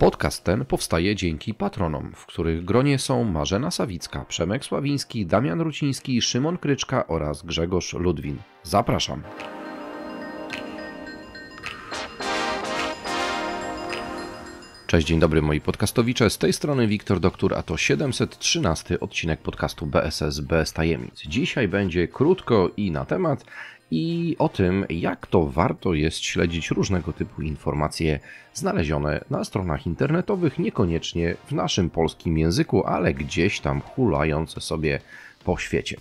Podcast ten powstaje dzięki patronom, w których gronie są Marzena Sawicka, Przemek Sławiński, Damian Ruciński, Szymon Kryczka oraz Grzegorz Ludwin. Zapraszam. Cześć, dzień dobry moi podcastowicze. Z tej strony Wiktor Doktor, a to 713 odcinek podcastu BSS bez tajemnic. Dzisiaj będzie krótko i na temat i o tym, jak to warto jest śledzić różnego typu informacje znalezione na stronach internetowych, niekoniecznie w naszym polskim języku, ale gdzieś tam hulające sobie po świecie.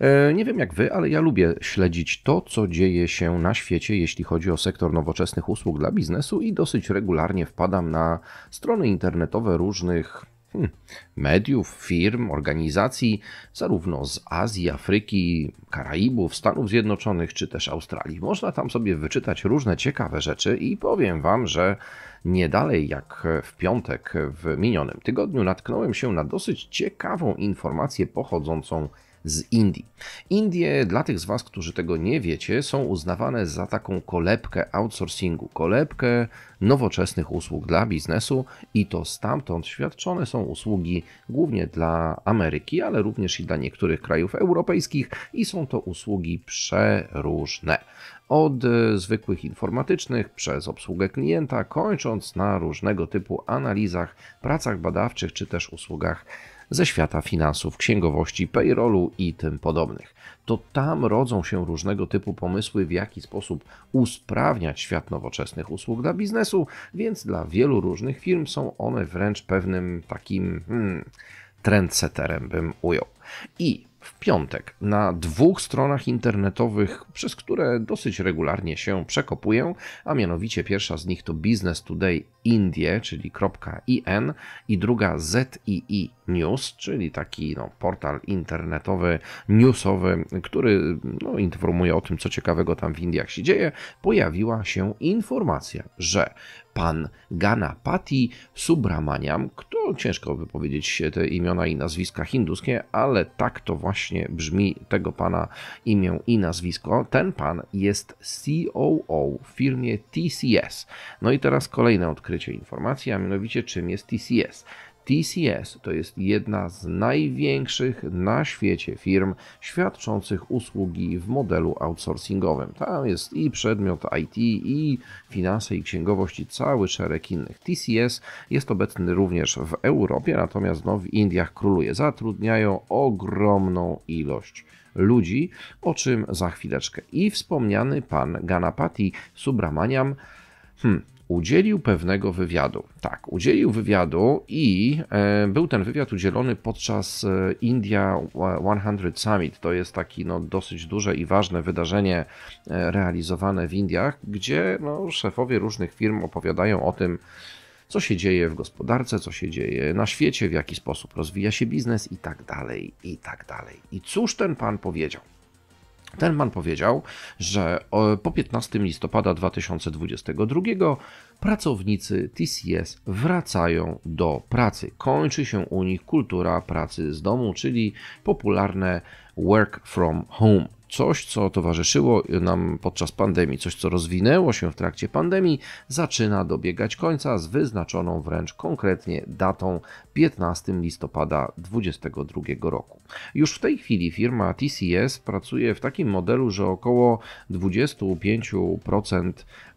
E, nie wiem jak wy, ale ja lubię śledzić to, co dzieje się na świecie, jeśli chodzi o sektor nowoczesnych usług dla biznesu i dosyć regularnie wpadam na strony internetowe różnych Hmm. mediów, firm, organizacji, zarówno z Azji, Afryki, Karaibów, Stanów Zjednoczonych czy też Australii. Można tam sobie wyczytać różne ciekawe rzeczy i powiem Wam, że nie dalej jak w piątek w minionym tygodniu natknąłem się na dosyć ciekawą informację pochodzącą z z Indii. Indie, dla tych z Was, którzy tego nie wiecie, są uznawane za taką kolebkę outsourcingu, kolebkę nowoczesnych usług dla biznesu i to stamtąd świadczone są usługi głównie dla Ameryki, ale również i dla niektórych krajów europejskich i są to usługi przeróżne od e, zwykłych informatycznych przez obsługę klienta, kończąc na różnego typu analizach, pracach badawczych czy też usługach ze świata finansów, księgowości, payrollu i tym podobnych. To tam rodzą się różnego typu pomysły, w jaki sposób usprawniać świat nowoczesnych usług dla biznesu, więc dla wielu różnych firm są one wręcz pewnym takim hmm, trendseterem, bym ujął. I w piątek na dwóch stronach internetowych, przez które dosyć regularnie się przekopuję, a mianowicie pierwsza z nich to Business Today Indie, czyli .in i druga ZII News, czyli taki no, portal internetowy, newsowy, który no, informuje o tym, co ciekawego tam w Indiach się dzieje, pojawiła się informacja, że pan Ganapati Subramaniam, kto ciężko wypowiedzieć te imiona i nazwiska hinduskie, ale tak to właśnie brzmi tego pana imię i nazwisko. Ten pan jest COO w firmie TCS. No i teraz kolejne odkrycie informacji, a mianowicie czym jest TCS. TCS to jest jedna z największych na świecie firm świadczących usługi w modelu outsourcingowym. Tam jest i przedmiot IT, i finanse, i księgowość, i cały szereg innych. TCS jest obecny również w Europie, natomiast no, w Indiach króluje. Zatrudniają ogromną ilość ludzi, o czym za chwileczkę. I wspomniany pan Ganapati Subramaniam. Hmm, udzielił pewnego wywiadu. Tak, udzielił wywiadu i e, był ten wywiad udzielony podczas e, India 100 Summit. To jest taki no, dosyć duże i ważne wydarzenie e, realizowane w Indiach, gdzie no, szefowie różnych firm opowiadają o tym, co się dzieje w gospodarce, co się dzieje na świecie, w jaki sposób rozwija się biznes i tak dalej, i tak dalej. I cóż ten pan powiedział? Ten man powiedział, że po 15 listopada 2022 pracownicy TCS wracają do pracy. Kończy się u nich kultura pracy z domu, czyli popularne work from home coś, co towarzyszyło nam podczas pandemii, coś, co rozwinęło się w trakcie pandemii, zaczyna dobiegać końca z wyznaczoną wręcz konkretnie datą 15 listopada 2022 roku. Już w tej chwili firma TCS pracuje w takim modelu, że około 25%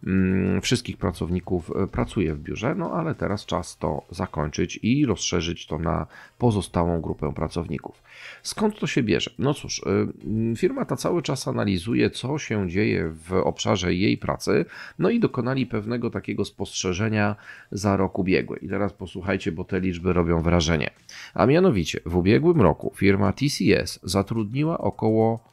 mm, wszystkich pracowników e, pracuje w biurze, no ale teraz czas to zakończyć i rozszerzyć to na pozostałą grupę pracowników. Skąd to się bierze? No cóż, e, mm, firma ta cała cały czas analizuje, co się dzieje w obszarze jej pracy, no i dokonali pewnego takiego spostrzeżenia za rok ubiegły. I teraz posłuchajcie, bo te liczby robią wrażenie. A mianowicie w ubiegłym roku firma TCS zatrudniła około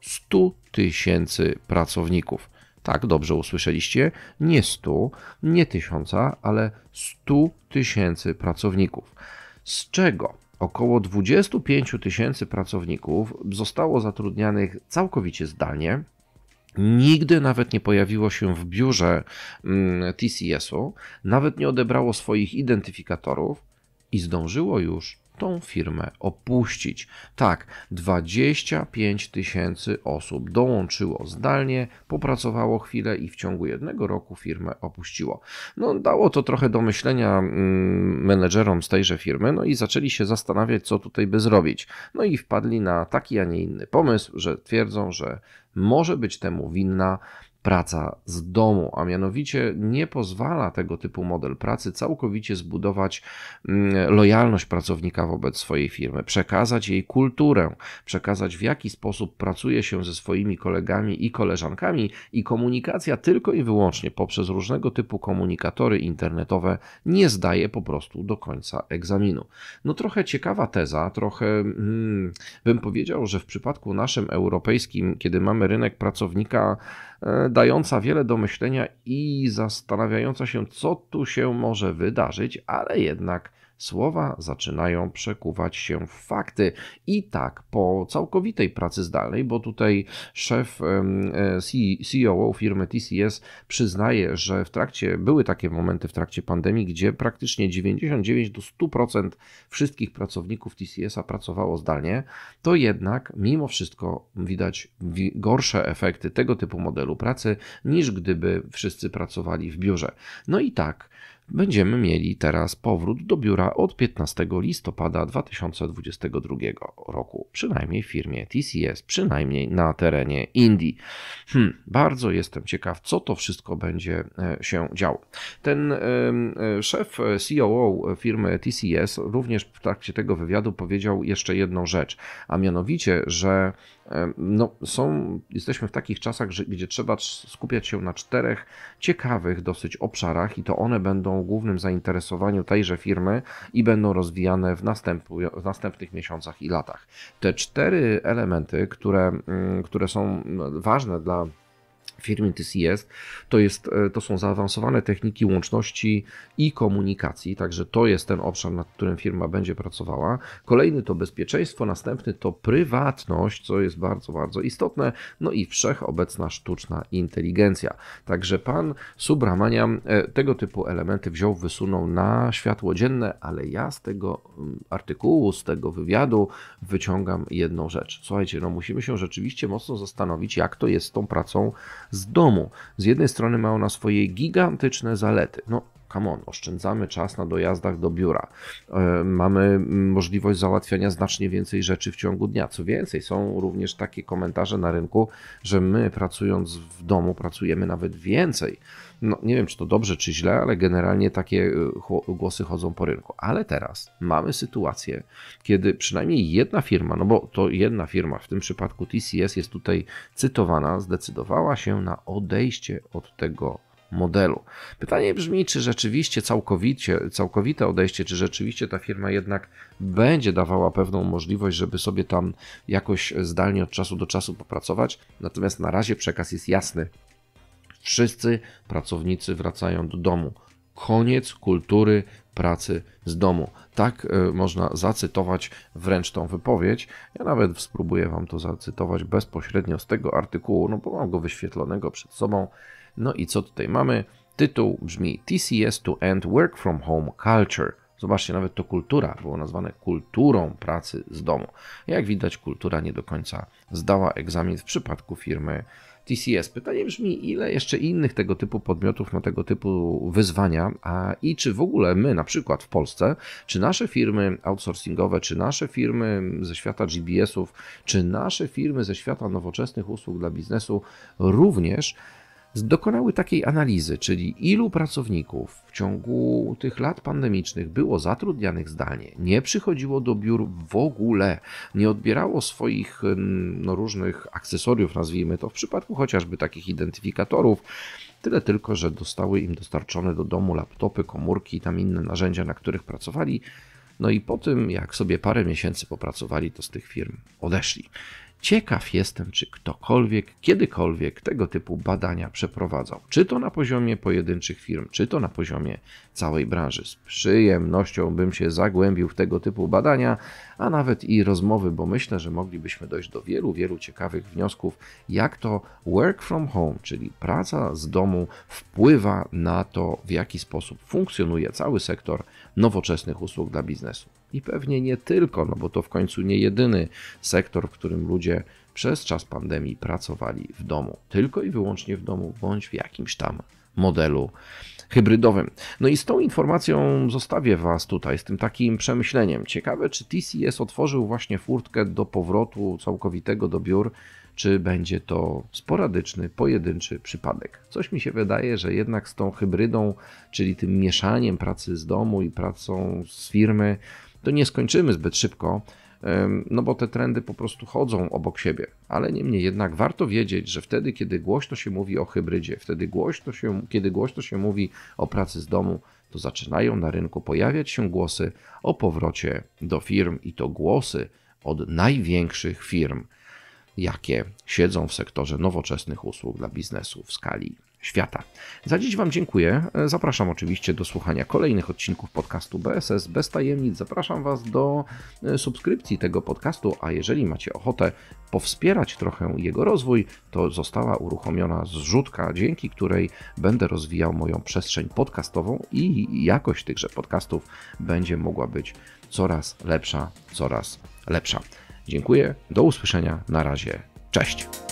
100 tysięcy pracowników. Tak, dobrze usłyszeliście, nie 100, nie 1000, ale 100 tysięcy pracowników. Z czego Około 25 tysięcy pracowników zostało zatrudnianych całkowicie zdalnie. Nigdy nawet nie pojawiło się w biurze mm, TCS-u, nawet nie odebrało swoich identyfikatorów i zdążyło już tą firmę opuścić. Tak, 25 tysięcy osób dołączyło zdalnie, popracowało chwilę i w ciągu jednego roku firmę opuściło. No, dało to trochę do myślenia mm, menedżerom z tejże firmy, no i zaczęli się zastanawiać, co tutaj by zrobić. No i wpadli na taki, a nie inny pomysł, że twierdzą, że może być temu winna praca z domu, a mianowicie nie pozwala tego typu model pracy całkowicie zbudować mm, lojalność pracownika wobec swojej firmy, przekazać jej kulturę, przekazać w jaki sposób pracuje się ze swoimi kolegami i koleżankami i komunikacja tylko i wyłącznie poprzez różnego typu komunikatory internetowe nie zdaje po prostu do końca egzaminu. No trochę ciekawa teza, trochę hmm, bym powiedział, że w przypadku naszym europejskim, kiedy mamy rynek pracownika E, dająca wiele do myślenia i zastanawiająca się, co tu się może wydarzyć, ale jednak Słowa zaczynają przekuwać się w fakty. I tak, po całkowitej pracy zdalnej, bo tutaj szef e, CEO firmy TCS przyznaje, że w trakcie, były takie momenty w trakcie pandemii, gdzie praktycznie 99 do 100% wszystkich pracowników TCS-a pracowało zdalnie, to jednak mimo wszystko widać gorsze efekty tego typu modelu pracy, niż gdyby wszyscy pracowali w biurze. No i tak, będziemy mieli teraz powrót do biura od 15 listopada 2022 roku, przynajmniej w firmie TCS, przynajmniej na terenie Indii. Hmm, bardzo jestem ciekaw, co to wszystko będzie e, się działo. Ten e, szef e, COO firmy TCS również w trakcie tego wywiadu powiedział jeszcze jedną rzecz, a mianowicie, że no, są, jesteśmy w takich czasach, gdzie trzeba skupiać się na czterech ciekawych dosyć obszarach i to one będą głównym zainteresowaniu tejże firmy i będą rozwijane w, w następnych miesiącach i latach. Te cztery elementy, które, mm, które są ważne dla firmie TCS, to, jest, e, to są zaawansowane techniki łączności i komunikacji, także to jest ten obszar, nad którym firma będzie pracowała. Kolejny to bezpieczeństwo, następny to prywatność, co jest bardzo, bardzo istotne, no i wszechobecna sztuczna inteligencja. Także pan Subramaniam e, tego typu elementy wziął, wysunął na światło dzienne, ale ja z tego mm, artykułu, z tego wywiadu wyciągam jedną rzecz. Słuchajcie, no musimy się rzeczywiście mocno zastanowić, jak to jest z tą pracą z domu. Z jednej strony ma ona swoje gigantyczne zalety. No, come on, oszczędzamy czas na dojazdach do biura. E, mamy mm, możliwość załatwiania znacznie więcej rzeczy w ciągu dnia. Co więcej, są również takie komentarze na rynku, że my pracując w domu pracujemy nawet więcej. No, nie wiem, czy to dobrze, czy źle, ale generalnie takie e, głosy chodzą po rynku. Ale teraz mamy sytuację, kiedy przynajmniej jedna firma, no bo to jedna firma, w tym przypadku TCS jest tutaj cytowana, zdecydowała się na odejście od tego modelu. Pytanie brzmi, czy rzeczywiście całkowicie, całkowite odejście, czy rzeczywiście ta firma jednak będzie dawała pewną możliwość, żeby sobie tam jakoś zdalnie od czasu do czasu popracować. Natomiast na razie przekaz jest jasny. Wszyscy pracownicy wracają do domu koniec kultury pracy z domu. Tak e, można zacytować wręcz tą wypowiedź. Ja nawet spróbuję Wam to zacytować bezpośrednio z tego artykułu, no bo mam go wyświetlonego przed sobą. No i co tutaj mamy? Tytuł brzmi TCS to End Work from Home Culture – Zobaczcie, nawet to kultura było nazwane kulturą pracy z domu. Jak widać, kultura nie do końca zdała egzamin w przypadku firmy TCS. Pytanie brzmi, ile jeszcze innych tego typu podmiotów ma tego typu wyzwania a i czy w ogóle my, na przykład w Polsce, czy nasze firmy outsourcingowe, czy nasze firmy ze świata GBS-ów, czy nasze firmy ze świata nowoczesnych usług dla biznesu również dokonały takiej analizy, czyli ilu pracowników w ciągu tych lat pandemicznych było zatrudnianych zdalnie, nie przychodziło do biur w ogóle, nie odbierało swoich no, różnych akcesoriów, nazwijmy to, w przypadku chociażby takich identyfikatorów. Tyle tylko, że dostały im dostarczone do domu laptopy, komórki i tam inne narzędzia, na których pracowali. No i po tym, jak sobie parę miesięcy popracowali, to z tych firm odeszli. Ciekaw jestem, czy ktokolwiek kiedykolwiek tego typu badania przeprowadzał, czy to na poziomie pojedynczych firm, czy to na poziomie całej branży. Z przyjemnością bym się zagłębił w tego typu badania, a nawet i rozmowy, bo myślę, że moglibyśmy dojść do wielu, wielu ciekawych wniosków, jak to work from home, czyli praca z domu, wpływa na to, w jaki sposób funkcjonuje cały sektor nowoczesnych usług dla biznesu. I pewnie nie tylko, no bo to w końcu nie jedyny sektor, w którym ludzie przez czas pandemii pracowali w domu. Tylko i wyłącznie w domu, bądź w jakimś tam modelu hybrydowym. No i z tą informacją zostawię Was tutaj, z tym takim przemyśleniem. Ciekawe, czy TCS otworzył właśnie furtkę do powrotu całkowitego do biur, czy będzie to sporadyczny, pojedynczy przypadek. Coś mi się wydaje, że jednak z tą hybrydą, czyli tym mieszaniem pracy z domu i pracą z firmy, to nie skończymy zbyt szybko, no bo te trendy po prostu chodzą obok siebie. Ale niemniej jednak warto wiedzieć, że wtedy, kiedy głośno się mówi o hybrydzie, wtedy głośno się, kiedy głośno się mówi o pracy z domu, to zaczynają na rynku pojawiać się głosy o powrocie do firm i to głosy od największych firm, jakie siedzą w sektorze nowoczesnych usług dla biznesu w skali świata. Za dziś Wam dziękuję. Zapraszam oczywiście do słuchania kolejnych odcinków podcastu BSS bez tajemnic. Zapraszam Was do e, subskrypcji tego podcastu, a jeżeli macie ochotę powspierać trochę jego rozwój, to została uruchomiona zrzutka, dzięki której będę rozwijał moją przestrzeń podcastową i jakość tychże podcastów będzie mogła być coraz lepsza, coraz lepsza. Dziękuję, do usłyszenia, na razie, cześć!